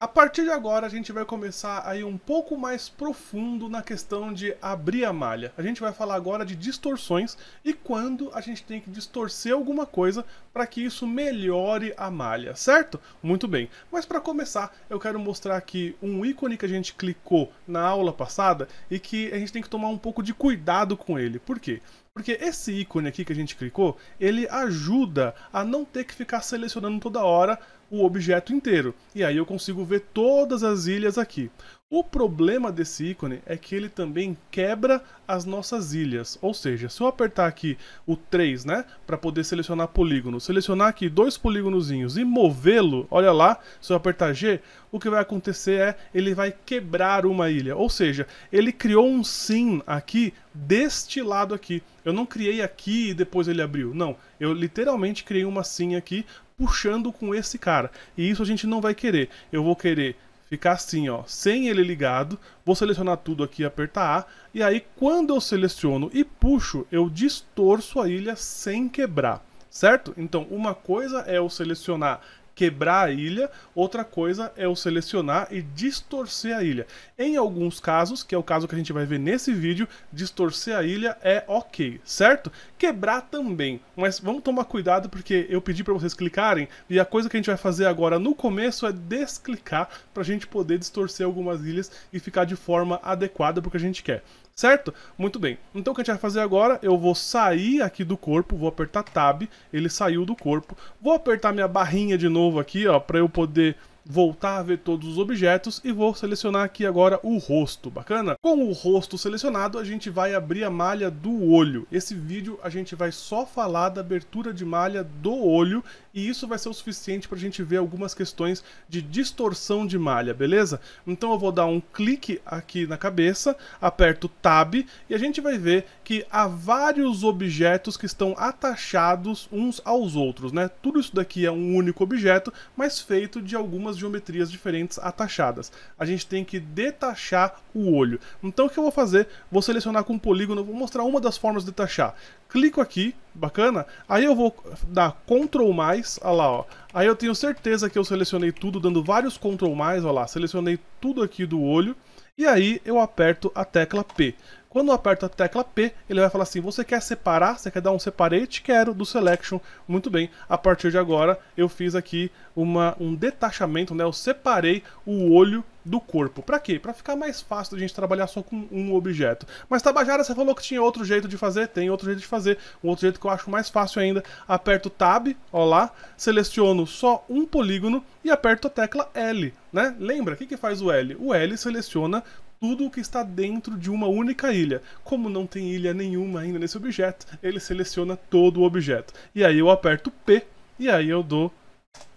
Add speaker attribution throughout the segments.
Speaker 1: A partir de agora a gente vai começar aí um pouco mais profundo na questão de abrir a malha. A gente vai falar agora de distorções e quando a gente tem que distorcer alguma coisa para que isso melhore a malha, certo? Muito bem. Mas para começar, eu quero mostrar aqui um ícone que a gente clicou na aula passada e que a gente tem que tomar um pouco de cuidado com ele. Por quê? Porque esse ícone aqui que a gente clicou, ele ajuda a não ter que ficar selecionando toda hora o objeto inteiro. E aí eu consigo ver todas as ilhas aqui. O problema desse ícone é que ele também quebra as nossas ilhas. Ou seja, se eu apertar aqui o 3, né, para poder selecionar polígono, selecionar aqui dois polígonozinhos e movê-lo, olha lá, se eu apertar G, o que vai acontecer é ele vai quebrar uma ilha. Ou seja, ele criou um sim aqui deste lado aqui. Eu não criei aqui e depois ele abriu. Não, eu literalmente criei uma sim aqui puxando com esse cara. E isso a gente não vai querer. Eu vou querer ficar assim, ó, sem ele ligado. Vou selecionar tudo aqui, apertar A. E aí, quando eu seleciono e puxo, eu distorço a ilha sem quebrar, certo? Então, uma coisa é eu selecionar quebrar a ilha, outra coisa é o selecionar e distorcer a ilha. Em alguns casos, que é o caso que a gente vai ver nesse vídeo, distorcer a ilha é ok, certo? Quebrar também, mas vamos tomar cuidado porque eu pedi para vocês clicarem e a coisa que a gente vai fazer agora no começo é desclicar para a gente poder distorcer algumas ilhas e ficar de forma adequada para o que a gente quer certo? Muito bem. Então o que a gente vai fazer agora, eu vou sair aqui do corpo, vou apertar tab, ele saiu do corpo, vou apertar minha barrinha de novo, novo aqui, ó, para eu poder voltar a ver todos os objetos e vou selecionar aqui agora o rosto, bacana? Com o rosto selecionado, a gente vai abrir a malha do olho. Esse vídeo a gente vai só falar da abertura de malha do olho e isso vai ser o suficiente para a gente ver algumas questões de distorção de malha, beleza? Então eu vou dar um clique aqui na cabeça, aperto Tab e a gente vai ver que há vários objetos que estão atachados uns aos outros, né? Tudo isso daqui é um único objeto, mas feito de algumas geometrias diferentes atachadas. A gente tem que detachar o olho. Então o que eu vou fazer? Vou selecionar com um polígono, vou mostrar uma das formas de detachar clico aqui, bacana? Aí eu vou dar Ctrl mais, olha lá, ó. Aí eu tenho certeza que eu selecionei tudo, dando vários Ctrl mais, olha lá, selecionei tudo aqui do olho. E aí eu aperto a tecla P. Quando eu aperto a tecla P, ele vai falar assim: você quer separar? Você quer dar um separate? Quero, do selection. Muito bem, a partir de agora eu fiz aqui uma, um detachamento, né? Eu separei o olho do corpo. Para quê? Para ficar mais fácil a gente trabalhar só com um objeto. Mas Tabajara, você falou que tinha outro jeito de fazer? Tem outro jeito de fazer. Um outro jeito que eu acho mais fácil ainda. Aperto Tab, ó lá, seleciono só um polígono e aperto a tecla L, né? Lembra, o que, que faz o L? O L seleciona tudo o que está dentro de uma única ilha. Como não tem ilha nenhuma ainda nesse objeto, ele seleciona todo o objeto. E aí eu aperto P e aí eu dou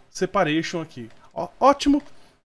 Speaker 1: Separation aqui. Ó, ótimo!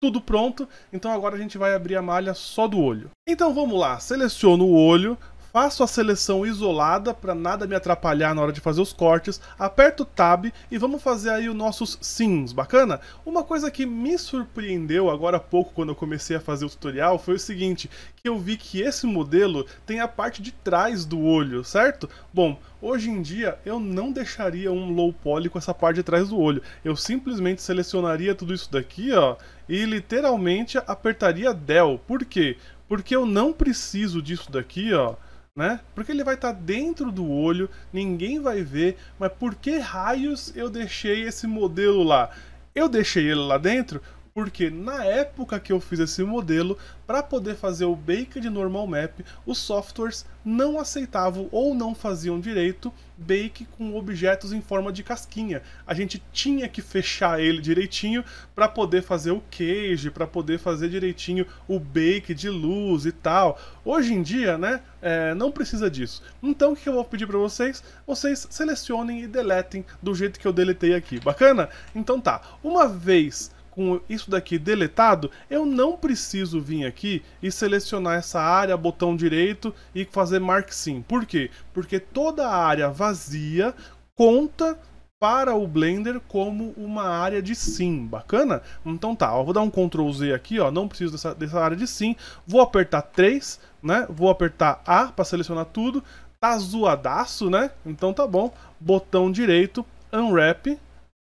Speaker 1: Tudo pronto, então agora a gente vai abrir a malha só do olho. Então vamos lá, seleciono o olho, faço a seleção isolada para nada me atrapalhar na hora de fazer os cortes, aperto Tab e vamos fazer aí os nossos sims, bacana? Uma coisa que me surpreendeu agora há pouco quando eu comecei a fazer o tutorial foi o seguinte, que eu vi que esse modelo tem a parte de trás do olho, certo? Bom, hoje em dia eu não deixaria um low poly com essa parte de trás do olho, eu simplesmente selecionaria tudo isso daqui, ó, e literalmente apertaria Del, por quê? Porque eu não preciso disso daqui, ó, né? Porque ele vai estar tá dentro do olho, ninguém vai ver, mas por que raios eu deixei esse modelo lá? Eu deixei ele lá dentro porque na época que eu fiz esse modelo, para poder fazer o Baked Normal Map, os softwares não aceitavam ou não faziam direito bake com objetos em forma de casquinha. A gente tinha que fechar ele direitinho para poder fazer o cage, para poder fazer direitinho o bake de luz e tal. Hoje em dia, né, é, não precisa disso. Então o que eu vou pedir para vocês? Vocês selecionem e deletem do jeito que eu deletei aqui. Bacana? Então tá. Uma vez com isso daqui deletado, eu não preciso vir aqui e selecionar essa área, botão direito e fazer mark sim. Por quê? Porque toda a área vazia conta para o Blender como uma área de sim, bacana? Então tá, ó, vou dar um Ctrl Z aqui, ó, não preciso dessa, dessa área de sim, vou apertar 3, né, vou apertar A para selecionar tudo, tá zoadaço, né, então tá bom, botão direito, Unwrap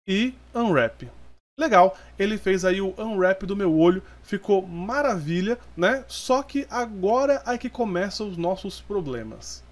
Speaker 1: e Unwrap, Legal, ele fez aí o unwrap do meu olho, ficou maravilha, né? Só que agora é que começam os nossos problemas.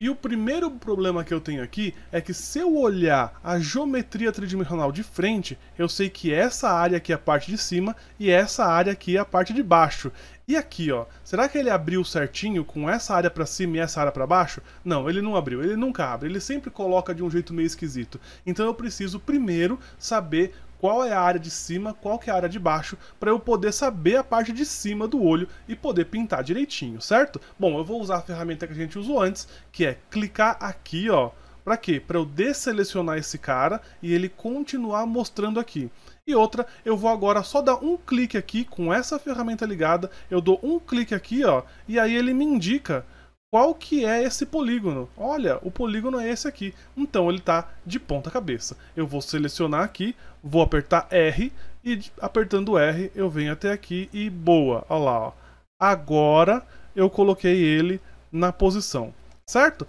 Speaker 1: E o primeiro problema que eu tenho aqui é que se eu olhar a geometria tridimensional de frente, eu sei que essa área aqui é a parte de cima e essa área aqui é a parte de baixo. E aqui, ó, será que ele abriu certinho com essa área para cima e essa área para baixo? Não, ele não abriu, ele nunca abre, ele sempre coloca de um jeito meio esquisito. Então eu preciso primeiro saber qual é a área de cima, qual que é a área de baixo, para eu poder saber a parte de cima do olho e poder pintar direitinho, certo? Bom, eu vou usar a ferramenta que a gente usou antes, que é clicar aqui, ó, para quê? Para eu desselecionar esse cara e ele continuar mostrando aqui. E outra, eu vou agora só dar um clique aqui com essa ferramenta ligada, eu dou um clique aqui, ó, e aí ele me indica qual que é esse polígono? Olha, o polígono é esse aqui. Então ele está de ponta cabeça. Eu vou selecionar aqui, vou apertar R e apertando R eu venho até aqui e boa, olha lá. Ó. Agora eu coloquei ele na posição, certo?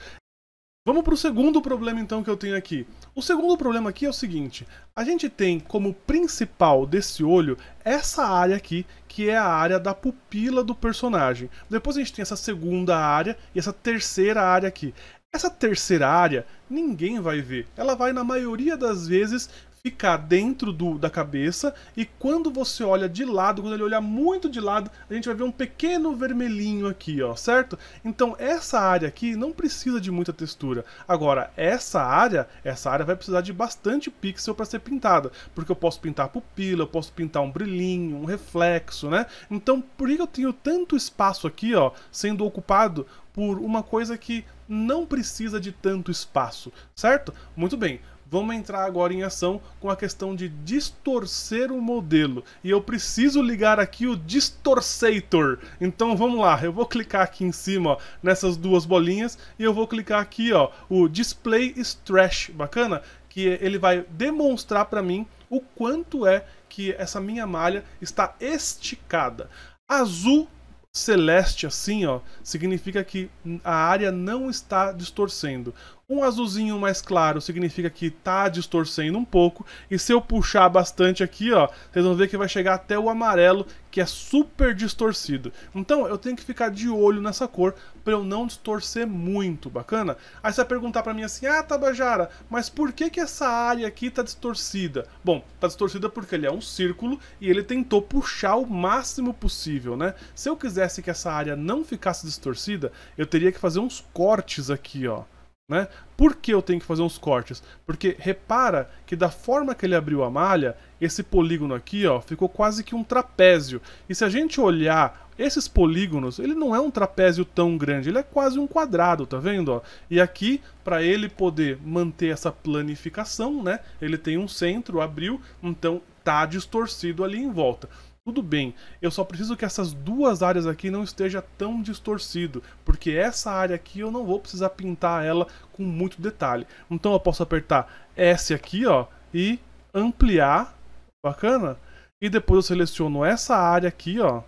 Speaker 1: Vamos para o segundo problema então que eu tenho aqui. O segundo problema aqui é o seguinte: a gente tem como principal desse olho essa área aqui, que é a área da pupila do personagem. Depois a gente tem essa segunda área e essa terceira área aqui. Essa terceira área ninguém vai ver. Ela vai, na maioria das vezes, ficar dentro do, da cabeça e quando você olha de lado, quando ele olhar muito de lado, a gente vai ver um pequeno vermelhinho aqui, ó, certo? Então essa área aqui não precisa de muita textura. Agora, essa área, essa área vai precisar de bastante pixel para ser pintada, porque eu posso pintar a pupila, eu posso pintar um brilhinho, um reflexo, né? Então, por que eu tenho tanto espaço aqui, ó, sendo ocupado por uma coisa que não precisa de tanto espaço, certo? Muito bem vamos entrar agora em ação com a questão de distorcer o modelo. E eu preciso ligar aqui o distorceitor. Então vamos lá, eu vou clicar aqui em cima, ó, nessas duas bolinhas, e eu vou clicar aqui, ó, o Display Stretch, bacana? Que ele vai demonstrar para mim o quanto é que essa minha malha está esticada. Azul celeste assim, ó, significa que a área não está distorcendo. Um azulzinho mais claro significa que tá distorcendo um pouco. E se eu puxar bastante aqui, ó, vocês vão ver que vai chegar até o amarelo, que é super distorcido. Então eu tenho que ficar de olho nessa cor para eu não distorcer muito, bacana? Aí você vai perguntar para mim assim, ah Tabajara, mas por que que essa área aqui tá distorcida? Bom, tá distorcida porque ele é um círculo e ele tentou puxar o máximo possível, né? Se eu quisesse que essa área não ficasse distorcida, eu teria que fazer uns cortes aqui, ó. Né? Por que eu tenho que fazer uns cortes? Porque repara que da forma que ele abriu a malha, esse polígono aqui ó, ficou quase que um trapézio. E se a gente olhar esses polígonos, ele não é um trapézio tão grande, ele é quase um quadrado, tá vendo? Ó? E aqui, para ele poder manter essa planificação, né, ele tem um centro, abriu, então tá distorcido ali em volta tudo bem. Eu só preciso que essas duas áreas aqui não esteja tão distorcido, porque essa área aqui eu não vou precisar pintar ela com muito detalhe. Então eu posso apertar S aqui, ó, e ampliar, bacana? E depois eu seleciono essa área aqui, ó,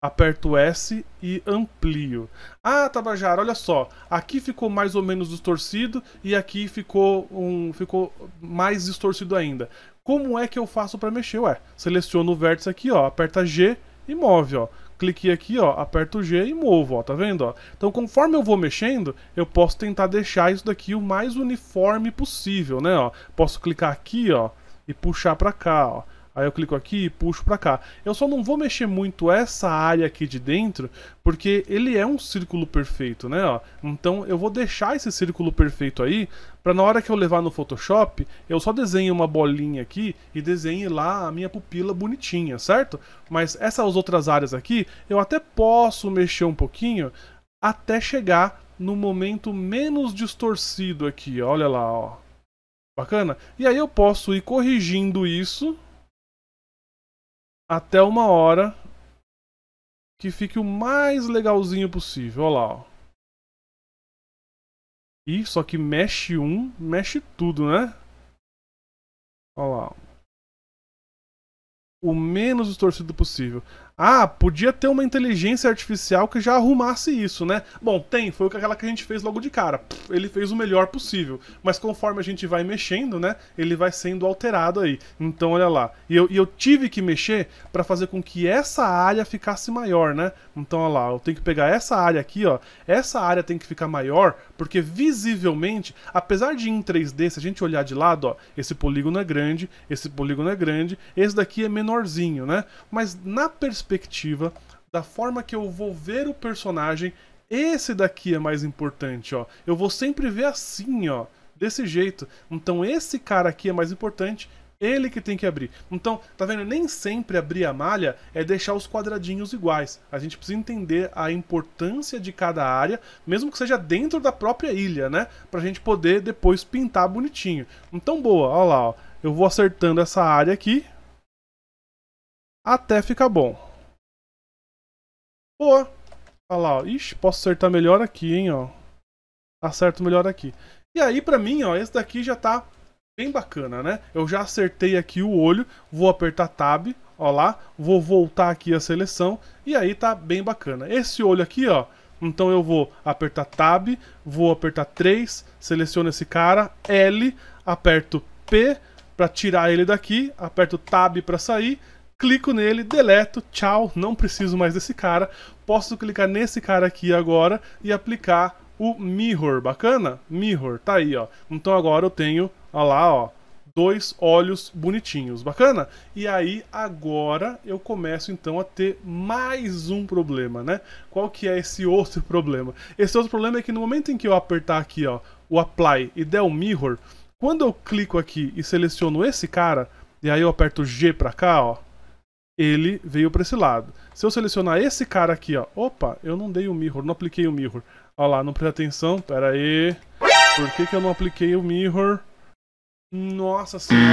Speaker 1: aperto S e amplio. Ah, Tabajara, olha só, aqui ficou mais ou menos distorcido e aqui ficou um ficou mais distorcido ainda. Como é que eu faço para mexer? Ué, seleciono o vértice aqui, ó, aperta G e move, ó. Cliquei aqui, ó, aperto G e movo, ó, tá vendo, ó? Então, conforme eu vou mexendo, eu posso tentar deixar isso daqui o mais uniforme possível, né, ó. Posso clicar aqui, ó, e puxar para cá, ó. Aí eu clico aqui e puxo para cá. Eu só não vou mexer muito essa área aqui de dentro, porque ele é um círculo perfeito, né? Ó, então eu vou deixar esse círculo perfeito aí, para na hora que eu levar no Photoshop, eu só desenho uma bolinha aqui e desenhe lá a minha pupila bonitinha, certo? Mas essas outras áreas aqui, eu até posso mexer um pouquinho até chegar no momento menos distorcido aqui, olha lá, ó. Bacana? E aí eu posso ir corrigindo isso até uma hora que fique o mais legalzinho possível. Olha lá, ó. E só que mexe um, mexe tudo, né? Olha lá. O menos distorcido possível ah, podia ter uma inteligência artificial que já arrumasse isso, né? Bom, tem, foi aquela que a gente fez logo de cara. Ele fez o melhor possível. Mas conforme a gente vai mexendo, né, ele vai sendo alterado aí. Então, olha lá. E eu, e eu tive que mexer para fazer com que essa área ficasse maior, né? Então, olha lá, eu tenho que pegar essa área aqui, ó. Essa área tem que ficar maior, porque visivelmente, apesar de em 3D, se a gente olhar de lado, ó, esse polígono é grande, esse polígono é grande, esse daqui é menorzinho, né? Mas na perspectiva perspectiva, da forma que eu vou ver o personagem, esse daqui é mais importante, ó. Eu vou sempre ver assim, ó, desse jeito. Então esse cara aqui é mais importante, ele que tem que abrir. Então, tá vendo? Nem sempre abrir a malha é deixar os quadradinhos iguais. A gente precisa entender a importância de cada área, mesmo que seja dentro da própria ilha, né? Pra gente poder depois pintar bonitinho. Então, boa, ó lá, ó. Eu vou acertando essa área aqui até ficar bom. Boa. Olha lá, ó. Ixi, posso acertar melhor aqui, hein, ó. Acerto melhor aqui. E aí, pra mim, ó, esse daqui já tá bem bacana, né? Eu já acertei aqui o olho, vou apertar Tab, ó lá, vou voltar aqui a seleção, e aí tá bem bacana. Esse olho aqui, ó, então eu vou apertar Tab, vou apertar 3, seleciono esse cara, L, aperto P para tirar ele daqui, aperto Tab para sair, clico nele, deleto, tchau, não preciso mais desse cara. Posso clicar nesse cara aqui agora e aplicar o mirror, bacana? Mirror, tá aí, ó. Então agora eu tenho, ó lá, ó, dois olhos bonitinhos, bacana? E aí agora eu começo então a ter mais um problema, né? Qual que é esse outro problema? Esse outro problema é que no momento em que eu apertar aqui, ó, o apply e der o mirror, quando eu clico aqui e seleciono esse cara, e aí eu aperto G para cá, ó, ele veio para esse lado. Se eu selecionar esse cara aqui, ó, opa, eu não dei o mirror, não apliquei o mirror. Olha lá, não preste atenção, pera aí. Por que, que eu não apliquei o mirror? Nossa senhora,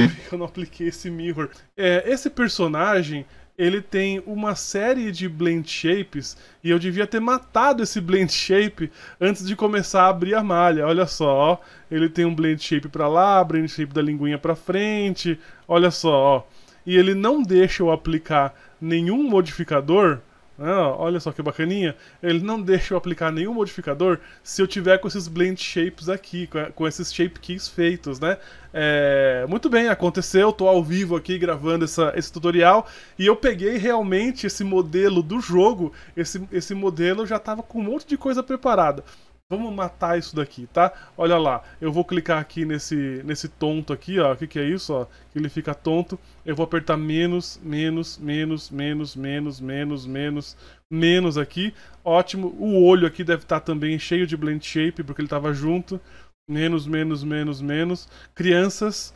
Speaker 1: eu sei que eu não apliquei esse mirror. É, esse personagem, ele tem uma série de blend shapes e eu devia ter matado esse blend shape antes de começar a abrir a malha. Olha só, ó. ele tem um blend shape para lá, blend shape da linguinha para frente. Olha só, ó e ele não deixa eu aplicar nenhum modificador, né, olha só que bacaninha. Ele não deixa eu aplicar nenhum modificador se eu tiver com esses blend shapes aqui, com esses shape keys feitos, né? É, muito bem, aconteceu. Estou ao vivo aqui gravando essa, esse tutorial e eu peguei realmente esse modelo do jogo. Esse, esse modelo já estava com um monte de coisa preparada. Vamos matar isso daqui, tá? Olha lá, eu vou clicar aqui nesse, nesse tonto aqui, ó. O que, que é isso, ó? Ele fica tonto. Eu vou apertar menos, menos, menos, menos, menos, menos, menos, menos aqui. Ótimo. O olho aqui deve estar tá também cheio de blend shape, porque ele estava junto. Menos, menos, menos, menos. Crianças,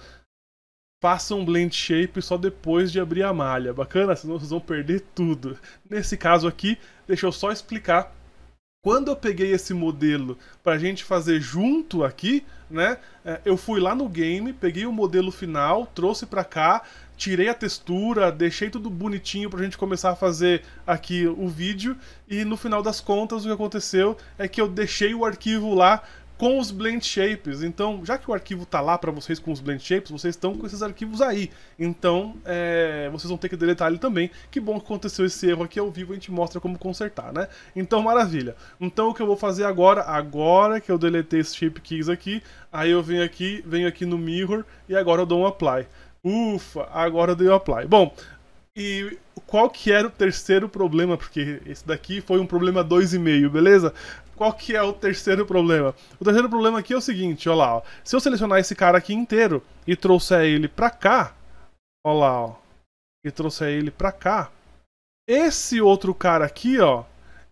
Speaker 1: façam blend shape só depois de abrir a malha. Bacana? Senão vocês vão perder tudo. Nesse caso aqui, deixa eu só explicar quando eu peguei esse modelo para a gente fazer junto aqui, né? É, eu fui lá no game, peguei o modelo final, trouxe para cá, tirei a textura, deixei tudo bonitinho para a gente começar a fazer aqui o vídeo e no final das contas o que aconteceu é que eu deixei o arquivo lá com os blend shapes. Então, já que o arquivo está lá para vocês com os blend shapes, vocês estão com esses arquivos aí. Então, é, vocês vão ter que deletar ele também. Que bom que aconteceu esse erro aqui ao vivo, a gente mostra como consertar, né? Então, maravilha. Então, o que eu vou fazer agora, agora que eu deletei esse shape keys aqui, aí eu venho aqui, venho aqui no mirror e agora eu dou um apply. Ufa, agora eu dei o um apply. Bom, e qual que era o terceiro problema? Porque esse daqui foi um problema 2,5, beleza? qual que é o terceiro problema? O terceiro problema aqui é o seguinte, olha lá, ó. Se eu selecionar esse cara aqui inteiro e trouxer ele pra cá, olha lá, ó. E trouxer ele pra cá, esse outro cara aqui, ó,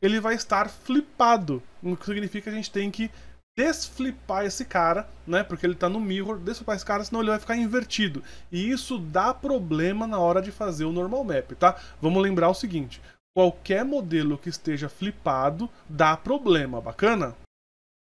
Speaker 1: ele vai estar flipado. O que significa que a gente tem que desflipar esse cara, né? Porque ele tá no mirror, desflipar esse cara, senão ele vai ficar invertido. E isso dá problema na hora de fazer o normal map, tá? Vamos lembrar o seguinte: Qualquer modelo que esteja flipado dá problema, bacana?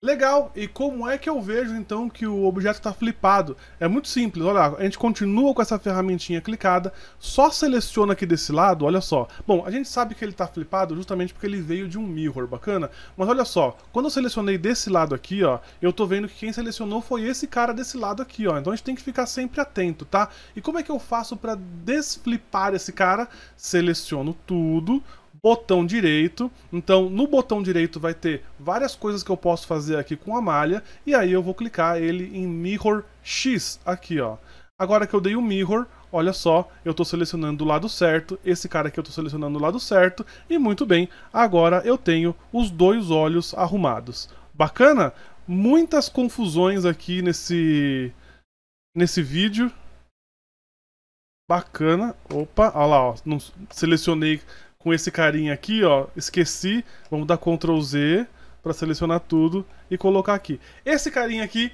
Speaker 1: Legal, e como é que eu vejo então que o objeto está flipado? É muito simples, olha, a gente continua com essa ferramentinha clicada, só seleciona aqui desse lado, olha só. Bom, a gente sabe que ele está flipado justamente porque ele veio de um mirror, bacana? Mas olha só, quando eu selecionei desse lado aqui, ó, eu tô vendo que quem selecionou foi esse cara desse lado aqui, ó. Então a gente tem que ficar sempre atento, tá? E como é que eu faço para desflipar esse cara? Seleciono tudo, botão direito. Então, no botão direito vai ter várias coisas que eu posso fazer aqui com a malha. E aí eu vou clicar ele em Mirror X aqui, ó. Agora que eu dei o Mirror, olha só, eu estou selecionando o lado certo, esse cara aqui eu estou selecionando o lado certo, e muito bem, agora eu tenho os dois olhos arrumados. Bacana? Muitas confusões aqui nesse, nesse vídeo. Bacana. Opa, olha lá, ó, não, selecionei com esse carinha aqui, ó. Esqueci. Vamos dar Ctrl Z para selecionar tudo e colocar aqui. Esse carinha aqui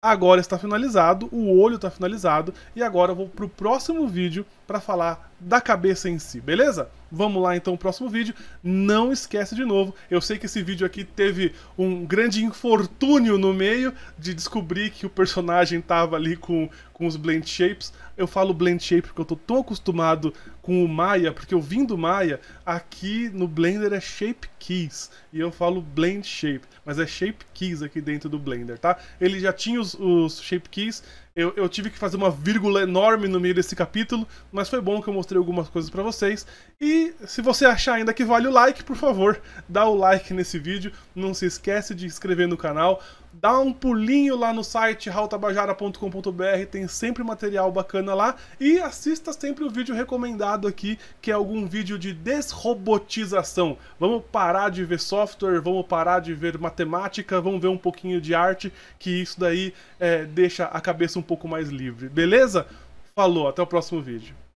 Speaker 1: agora está finalizado, o olho está finalizado e agora eu vou para o próximo vídeo para falar da cabeça em si, beleza? Vamos lá então o próximo vídeo. Não esquece de novo, eu sei que esse vídeo aqui teve um grande infortúnio no meio de descobrir que o personagem estava ali com, com os blend shapes, eu falo Blend Shape porque eu tô tão acostumado com o Maya, porque eu vim do Maya, aqui no Blender é Shape Keys. E eu falo Blend Shape, mas é Shape Keys aqui dentro do Blender, tá? Ele já tinha os, os Shape Keys, eu, eu, tive que fazer uma vírgula enorme no meio desse capítulo, mas foi bom que eu mostrei algumas coisas para vocês. E se você achar ainda que vale o like, por favor, dá o like nesse vídeo. Não se esquece de inscrever no canal dá um pulinho lá no site rautabajara.com.br, tem sempre material bacana lá e assista sempre o vídeo recomendado aqui, que é algum vídeo de desrobotização. Vamos parar de ver software, vamos parar de ver matemática, vamos ver um pouquinho de arte, que isso daí é, deixa a cabeça um pouco mais livre. Beleza? Falou, até o próximo vídeo.